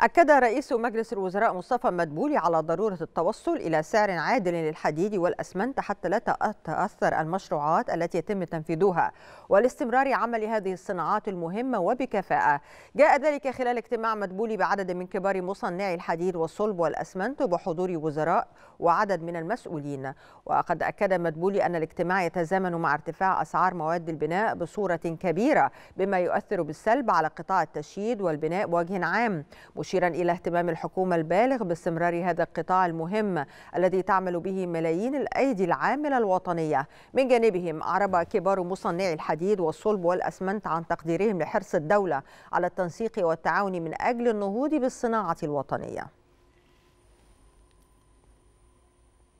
أكد رئيس مجلس الوزراء مصطفى مدبولي على ضرورة التوصل إلى سعر عادل للحديد والأسمنت حتى لا تتأثر المشروعات التي يتم تنفيذها والاستمرار عمل هذه الصناعات المهمة وبكفاءة جاء ذلك خلال اجتماع مدبولي بعدد من كبار مصنعي الحديد والصلب والأسمنت بحضور وزراء وعدد من المسؤولين وقد أكد مدبولي أن الاجتماع يتزامن مع ارتفاع أسعار مواد البناء بصورة كبيرة بما يؤثر بالسلب على قطاع التشييد والبناء بوجه عام مشيرا إلى اهتمام الحكومة البالغ باستمرار هذا القطاع المهم الذي تعمل به ملايين الأيدي العاملة الوطنية من جانبهم أعرب كبار مصنعي الحديد والصلب والأسمنت عن تقديرهم لحرص الدولة على التنسيق والتعاون من أجل النهوض بالصناعة الوطنية